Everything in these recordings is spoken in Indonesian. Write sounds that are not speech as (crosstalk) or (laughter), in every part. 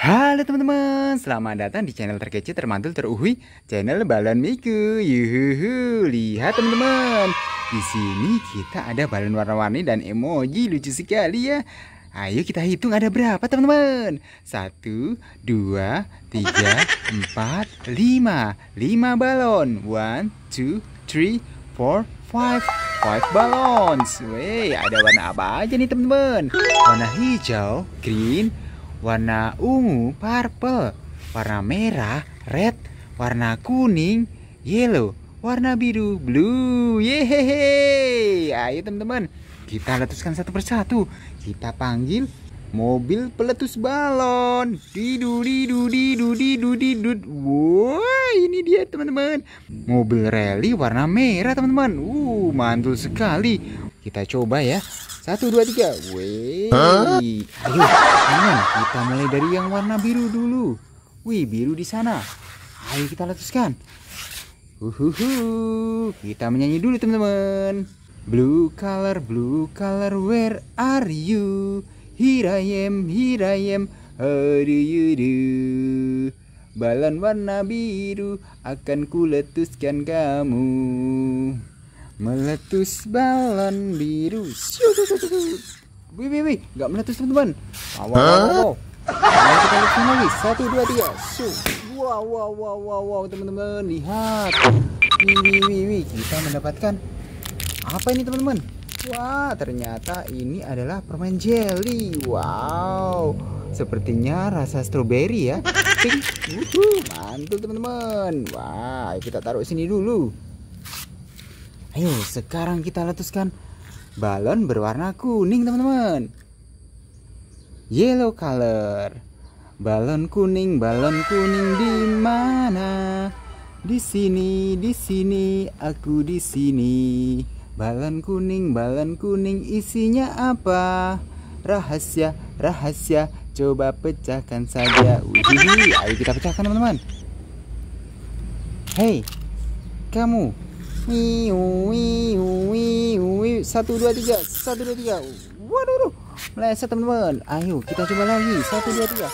Halo teman-teman, selamat datang di channel terkece termantul teruhui, channel balon Miku. Yuhuhu, lihat teman-teman. Di sini kita ada balon warna-warni dan emoji lucu sekali ya. Ayo kita hitung ada berapa teman-teman. Satu, dua, tiga, empat, lima. Lima balon. One, two, three, four, five. Five balons. Wey, ada warna apa aja nih teman-teman? Warna hijau, green, warna ungu purple, warna merah red, warna kuning yellow, warna biru blue. Yehehe. Ayo teman-teman, kita letuskan satu persatu. Kita panggil mobil peletus balon. Didu didu didu didu didu. Wah, ini dia teman-teman. Mobil rally warna merah teman-teman. Uh, mantul sekali. Kita coba ya. Satu, dua, tiga. Wih. Huh? Ayo, teman, kita mulai dari yang warna biru dulu. Wih, biru di sana. Ayo kita letuskan. Uhuhu. Kita menyanyi dulu, teman-teman. Blue color, blue color, where are you? Here I am, here I am, how do you do? Balon warna biru akan kuletuskan kamu. Meletus balon biru. Wih, wih, wih, nggak meletus teman-teman. Wow, wow, wow. wow, kita lihat lagi. Satu, dua, tiga. Wow, wow, wow, wow, wow, teman-teman. Lihat. Wih, wih, wih, Kita mendapatkan apa ini teman-teman? Wah, ternyata ini adalah permen jelly. Wow, sepertinya rasa stroberi ya. Pink. Uhuh, mantul teman-teman. Wah, kita taruh sini dulu. Ayo sekarang kita letuskan balon berwarna kuning teman-teman Yellow color Balon kuning, balon kuning di mana? Di sini, di sini, aku di sini. Balon kuning, balon kuning isinya apa? Rahasia, rahasia, coba pecahkan saja. Ujihi, ayo kita pecahkan teman-teman. Hei, kamu Wih, wih, wih, wih. Satu, dua, tiga. Satu, dua, tiga. Waduh, meleset teman-teman. Ayo, kita coba lagi. Satu, dua, tiga.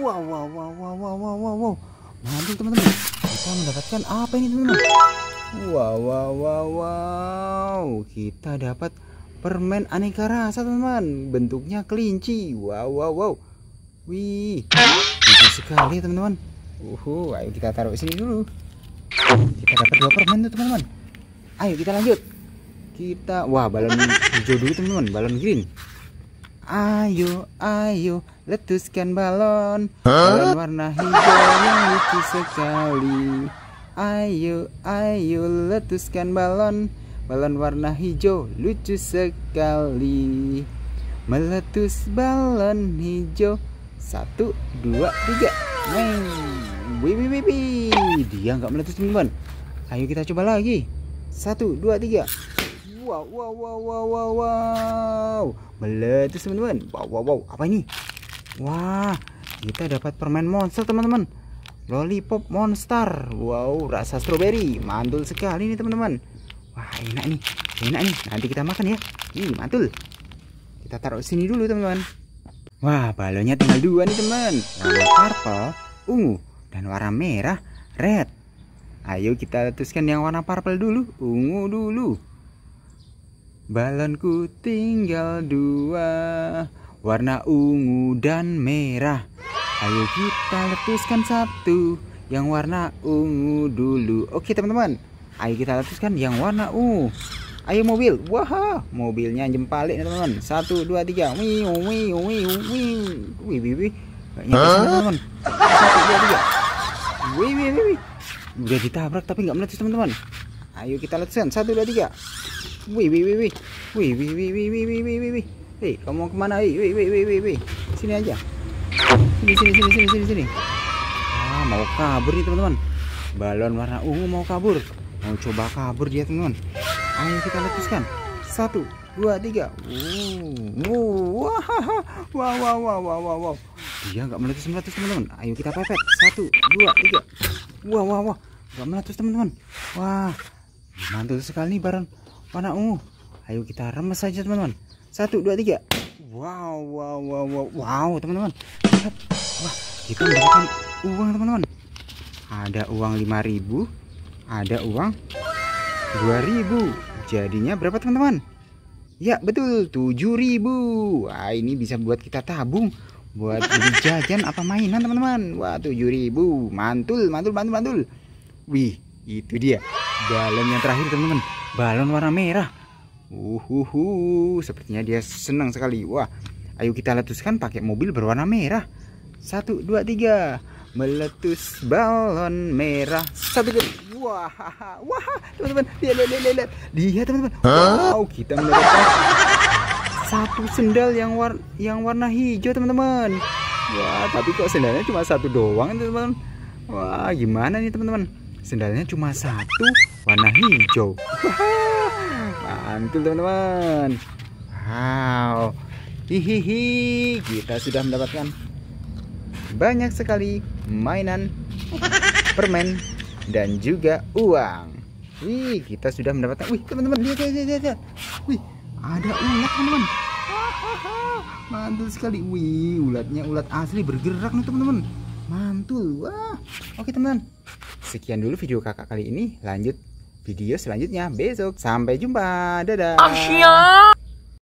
Wow, wow, wow, wow, wow, wow, wow, wow. mantul teman-teman. Kita mendapatkan apa ini teman-teman? Wow, wow, wow, wow. Kita dapat permen aneka rasa teman-teman. Bentuknya kelinci. Wow, wow, wow. Wih, lucu sekali teman-teman. Uhu, ayo kita taruh sini dulu kita dapat dua permen tuh teman-teman ayo kita lanjut kita wah balon hijau dulu teman-teman balon green Ayo, ayo, letuskan balon Balon warna hijau yang lucu sekali Ayo, ayo, letuskan balon Balon warna hijau lucu sekali Meletus balon hijau satu, dua, tiga. Wih, wih, wih, wih. Dia nggak meletus teman-teman. Ayo kita coba lagi. Satu, dua, tiga. Wow, wow, wow, wow, wow, wow. Meletus teman-teman. Wow, wow, wow. Apa ini? Wah, kita dapat permen monster teman-teman. Lollipop monster. Wow, rasa stroberi. Mantul sekali nih teman-teman. Wah, enak nih. Enak nih. Nanti kita makan ya. Ih, mantul. Kita taruh sini dulu teman-teman. Wah, balonnya tinggal dua nih teman. Warna purple, ungu, dan warna merah, red. Ayo kita letuskan yang warna purple dulu, ungu dulu. Balonku tinggal dua, warna ungu dan merah. Ayo kita letuskan satu, yang warna ungu dulu. Oke teman-teman, ayo kita letuskan yang warna ungu ayo mobil wah mobilnya jempalik nih teman-teman satu dua tiga wiu wiu wiu wiu wih wih wih teman satu dua tiga wih wih wih udah ditabrak tapi nggak meletus teman-teman ayo kita letusan satu dua tiga wih wih wih wih wih wih wih wih wih wih wih wih hei kamu mau kemana hei wih wih wih wih wih sini aja sini sini sini sini sini sini ah mau kabur nih teman-teman balon warna ungu mau kabur mau coba kabur dia teman-teman ayo kita letuskan satu dua tiga wow wow wow wow wow wow dia nggak meletus meletus teman-teman ayo kita pepet satu dua tiga wow wow wow nggak meletus teman-teman wah mantul sekali barang warna ungu ayo kita remes saja teman-teman satu dua tiga wow wow wow wow wow teman-teman wah kita mendapatkan uang teman-teman ada uang 5000 ada uang 2000 jadinya berapa teman-teman ya betul 7000 Wah ini bisa buat kita tabung buat (laughs) beli jajan apa mainan teman-teman Wah 7000 mantul mantul mantul mantul wih itu dia balon yang terakhir teman-teman balon warna merah uhuhu sepertinya dia senang sekali wah ayo kita letuskan pakai mobil berwarna merah satu dua tiga meletus balon merah satu dua Wah, wah, teman-teman, lihat, lihat, lihat, lihat, lihat teman-teman. Wow, kita mendapatkan satu sendal yang war yang warna hijau teman-teman. Wah, tapi kok sendalnya cuma satu doang teman-teman. Wah, gimana nih teman-teman? Sendalnya cuma satu warna hijau. Mantul teman-teman. Wow, hihihi, kita sudah mendapatkan banyak sekali mainan permen dan juga uang. Wih, kita sudah mendapatkan. Wih, teman-teman, lihat, lihat, lihat, lihat. Wih, ada ulat, teman-teman. Mantul sekali. Wih, ulatnya ulat asli bergerak nih, teman-teman. Mantul. Wah. Oke, teman-teman. Sekian dulu video Kakak kali ini. Lanjut video selanjutnya besok. Sampai jumpa. Dadah. Ah,